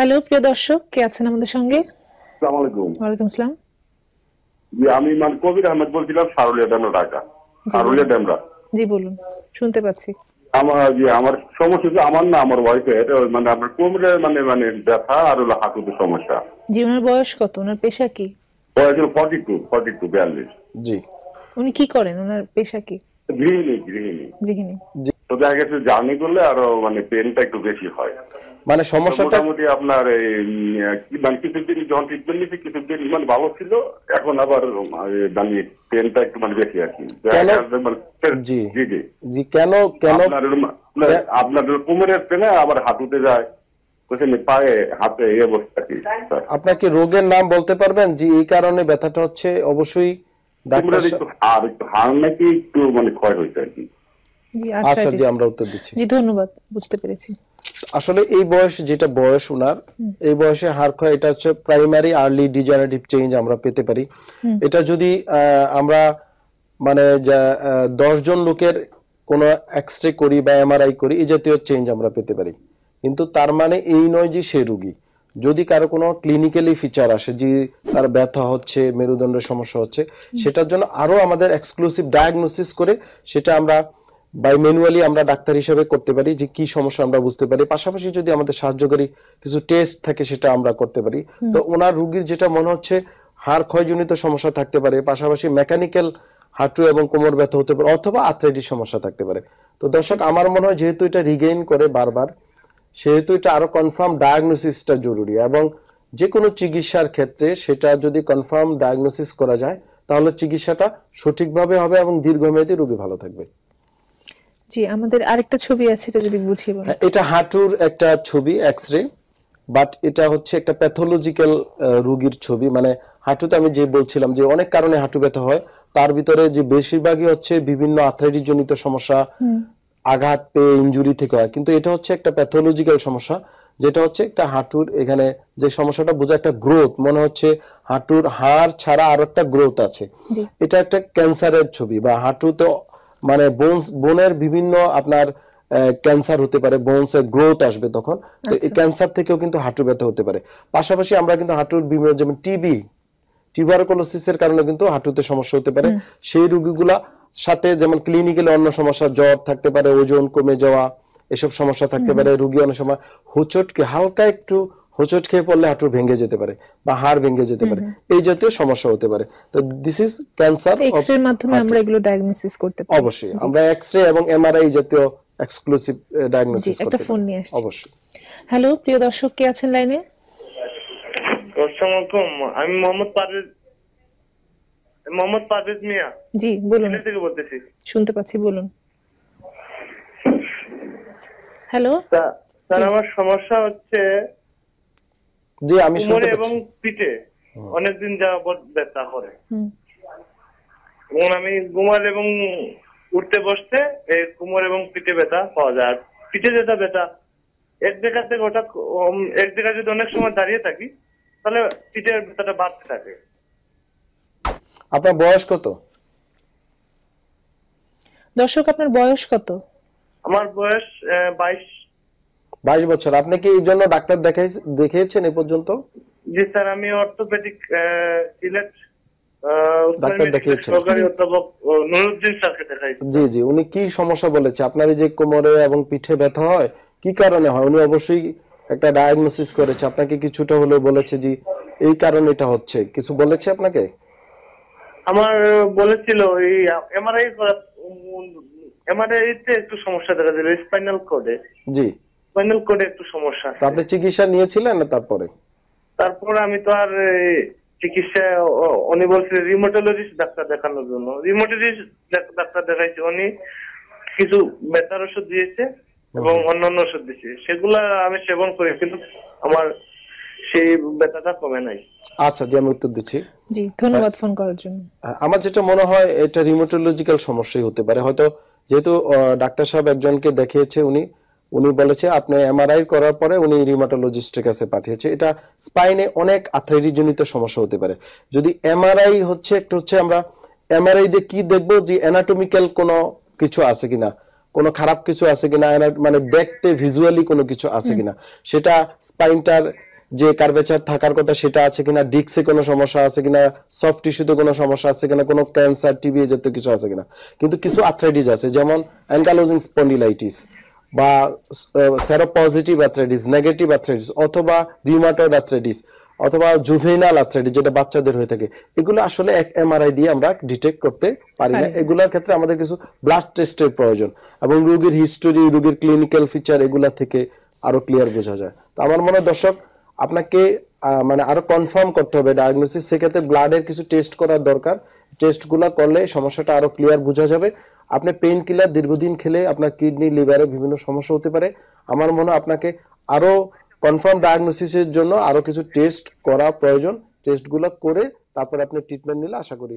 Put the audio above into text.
Hello প্রিয় দর্শক কে আছেন আমাদের সঙ্গে আমি মান কবির আহমেদ বলছিলাম সারুলিয়া ডেমরা ঢাকা সারুলিয়া ডেমরা জি বলুন শুনতে পাচ্ছি আমার জি আমার সমস্যা তো আমার না আমার ওয়াইফের মানে আপনার কোমরের মানে মানে ব্যথা আর হলো হাঁটুতে সমস্যা জি ওনার বয়স কত ওনার পেশা কি বয়স হলো ফর্টি টু ফর্টি টু বিয়াল্লিশ জি উনি কি করেন ওনার পেশা কি গৃহিণী গৃহিণী গৃহিণী তো দেখা গেছে জার্নি করলে আরো মানে পেনটা একটু বেশি হয় মানে সমস্যাটা মোটামুটি আপনার মানে দিন যখন ট্রিটমেন্ট নিয়েছি দিন মানে ভালো ছিল এখন আবার মানে পেনটা একটু মানে বেশি আর কি মানে জি জি জি কেন কেন আপনাদের কোমরের পেনে আবার হাঁটুতে যায় পায়ে হাতে কি আপনাকে রোগের নাম বলতে পারবেন যে এই কারণে ব্যথাটা হচ্ছে অবশ্যই আর একটু হাড় নাকি একটু মানে ক্ষয় হয়েছে আর কি আচ্ছা জি আমরা উত্তর দিচ্ছি জি ধন্যবাদ বুঝতে পেরেছি আসলে এই বয়স যেটা বয়স ওনার এই বয়সে হাড় ক্ষয় এটা হচ্ছে প্রাইমারি আর্লি ডিজেনারেটিভ চেঞ্জ আমরা পেতে পারি এটা যদি আমরা মানে জন লোকের কোনো এক্সরে করি বা এমআরআই করি এই জাতীয় চেঞ্জ আমরা পেতে পারি কিন্তু তার মানে এই নয় যে সে রুগী যদি কারো কোনো ক্লিনিক্যালি ফিচার আসে যে তার ব্যথা হচ্ছে মেরুদণ্ডের সমস্যা হচ্ছে সেটার জন্য আরো আমাদের এক্সক্লুসিভ ডায়াগনোসিস করে সেটা আমরা বাই ম্যানুয়ালি আমরা ডাক্তার হিসেবে করতে পারি যে কি সমস্যা আমরা বুঝতে পারি পাশাপাশি যদি আমাদের সাহায্যকারী কিছু টেস্ট থাকে সেটা আমরা করতে পারি তো ওনার রুগীর যেটা মনে হচ্ছে হাড় ক্ষয়জনিত সমস্যা থাকতে পারে পাশাপাশি মেকানিক্যাল হাঁটু এবং কোমর ব্যথা হতে পারে অথবা আর্থ্রাইটিস সমস্যা থাকতে পারে তো দর্শক আমার মনে হয় যেহেতু এটা রিগেইন করে বারবার সেহেতু এটা আরো কনফার্ম ডায়াগনোসিসটা জরুরি এবং যে কোনো চিকিৎসার ক্ষেত্রে সেটা যদি কনফার্ম ডায়াগনোসিস করা যায় তাহলে চিকিৎসাটা সঠিকভাবে হবে এবং দীর্ঘমেয়াদী রোগী ভালো থাকবে জি আমাদের আরেকটা ছবি আছে এটা যদি বুঝিয়ে বলেন হ্যাঁ, এটা হাঁটুর একটা ছবি এক্সরে বাট এটা হচ্ছে একটা প্যাথোলজিক্যাল রোগীর ছবি মানে হাঁটুতে আমি যে বলছিলাম যে অনেক কারণে হাঁটু ব্যথা হয় তার ভিতরে যে বেশিরভাগই হচ্ছে বিভিন্ন আর্থ্রাইটিস জনিত সমস্যা আঘাত পেয়ে ইনজুরি থেকে হয় কিন্তু এটা হচ্ছে একটা প্যাথোলজিক্যাল সমস্যা যেটা হচ্ছে একটা হাঁটুর এখানে যে সমস্যাটা বোঝা একটা গ্রোথ মনে হচ্ছে হাঁটুর হাড় ছাড়া আর একটা গ্রোথ আছে এটা একটা ক্যান্সারের ছবি বা হাঁটুতে মানে বোনস বোনের বিভিন্ন আপনার ক্যান্সার হতে পারে বোনস এর গ্রোথ আসবে তখন তো এই ক্যান্সার আচ্ছা। থেকেও কিন্তু হাঁটু ব্যথা হতে পারে পাশাপাশি আমরা কিন্তু হাঁটুর বিভিন্ন যেমন টিবি এর কারণে কিন্তু হাঁটুতে সমস্যা হতে পারে সেই রোগীগুলা সাথে যেমন ক্লিনিক্যালি অন্য সমস্যা জ্বর থাকতে পারে ওজন কমে যাওয়া এসব সমস্যা থাকতে পারে রোগী অনেক সময় হোঁচটকে হালকা একটু হোঁচট খেয়ে পড়লে হাঁটু ভেঙে যেতে পারে বা হাড় ভেঙে যেতে পারে এই জাতীয় সমস্যা হতে পারে তো দিস ইজ ক্যান্সার এক্সরের মাধ্যমে আমরা এগুলো ডায়াগনোসিস করতে পারি অবশ্যই আমরা এক্সরে এবং এমআরআই জাতীয় এক্সক্লুসিভ ডায়াগনোসিস করতে একটা ফোন নিয়ে আসছি অবশ্যই হ্যালো প্রিয় দর্শক কে আছেন লাইনে আসসালামু আমি মোহাম্মদ পারভেজ মোহাম্মদ পারভেজ মিয়া জি বলুন থেকে বলতেছি শুনতে পাচ্ছি বলুন হ্যালো স্যার আমার সমস্যা হচ্ছে জি আমি শুনতে এবং পিঠে অনেকদিন যাবত ব্যথা করে এবং আমি গুমার এবং উঠতে বসতে এই কোমর এবং পিঠে ব্যথা পাওয়া যায় পিঠে যেটা ব্যথা এক জায়গা থেকে হঠাৎ এক জায়গায় যদি অনেক সময় দাঁড়িয়ে থাকি তাহলে পিঠের ব্যথাটা বাড়তে থাকে আপনার বয়স কত দর্শক আপনার বয়স কত আমার বয়স বাইশ 22 বছর আপনি কি এর জন্য ডাক্তার দেখাই দেখিয়েছেন এ পর্যন্ত জি স্যার আমি অর্থোপেডিক সিলেট ডাক্তার দেখিয়েছেন সরকারি অধ্যাপক নুরুদ্দিন স্যারকে দেখাইছি জি জি উনি কি সমস্যা বলেছে আপনার যে কোমরে এবং পিঠে ব্যথা হয় কি কারণে হয় উনি অবশ্যই একটা ডায়াগনোসিস করেছে আপনাকে কিছুটা হলেও বলেছে জি এই কারণে এটা হচ্ছে কিছু বলেছে আপনাকে আমার বলেছিল এই এমআরআই করা এমআরআই তে একটু সমস্যা দেখা দিল স্পাইনাল কোডে জি স্পাইনাল কোডে একটু সমস্যা আপনি চিকিৎসা নিয়েছিলেন না তারপরে তারপর আমি তো আর চিকিৎসা উনি বলছিল রিমোটোলজিস্ট ডাক্তার দেখানোর জন্য রিমোটোলজিস্ট ডাক্তার দেখাইছে উনি কিছু বেতার ওষুধ দিয়েছে এবং অন্যান্য ওষুধ দিয়েছে সেগুলা আমি সেবন করি কিন্তু আমার সেই ব্যথাটা কমে নাই আচ্ছা যে আমি উত্তর দিচ্ছি জি ধন্যবাদ ফোন করার জন্য আমার যেটা মনে হয় এটা রিমোটোলজিক্যাল সমস্যাই হতে পারে হয়তো যেহেতু ডাক্তার সাহেব একজনকে দেখিয়েছে উনি উনি বলেছে আপনি এমআরআই করার পরে উনি রিউমাটোলজিস্টের কাছে পাঠিয়েছে এটা স্পাইনে অনেক জনিত সমস্যা হতে পারে যদি এমআরআই হচ্ছে একটু হচ্ছে আমরা এমআরআই দিয়ে কি দেখব যে অ্যানাটমিক্যাল কোনো কিছু আছে কিনা কোনো খারাপ কিছু আছে কিনা মানে দেখতে ভিজুয়ালি কোনো কিছু আছে কিনা সেটা স্পাইনটার যে কার্বেচার থাকার কথা সেটা আছে কিনা ডিক্সে কোনো সমস্যা আছে কিনা সফট টিস্যুতে কোনো সমস্যা আছে কিনা কোনো ক্যান্সার টিবি জাতীয় কিছু আছে কিনা কিন্তু কিছু আর্থ্রাইটিস আছে যেমন অ্যাঙ্কালোজিং স্পন্ডিলাইটিস বা সেরোপজিটিভ আর্থ্রাইটিস নেগেটিভ আর্থ্রাইটিস অথবা রিউমাটয়েড আর্থ্রাইটিস অথবা জুভেনাল আর্থ্রাইটিস যেটা বাচ্চাদের হয়ে থাকে এগুলো আসলে এক এমআরআই দিয়ে আমরা ডিটেক্ট করতে পারি না এগুলোর ক্ষেত্রে আমাদের কিছু ব্লাড টেস্টের প্রয়োজন এবং রোগীর হিস্টোরি রোগীর ক্লিনিক্যাল ফিচার এগুলা থেকে আরো ক্লিয়ার বোঝা যায় তো আমার মনে দর্শক আপনাকে মানে আরো কনফার্ম করতে হবে ডায়াগনোসিস সেক্ষেত্রে ব্লাডের কিছু টেস্ট করার দরকার টেস্টগুলো করলে সমস্যাটা আরো ক্লিয়ার বোঝা যাবে আপনি পেইন কিলার দীর্ঘদিন খেলে আপনার কিডনি লিভারে বিভিন্ন সমস্যা হতে পারে আমার মনে আপনাকে আরো কনফার্ম ডায়াগনোসিসের জন্য আরো কিছু টেস্ট করা প্রয়োজন টেস্টগুলো করে তারপরে আপনি ট্রিটমেন্ট নিলে আশা করি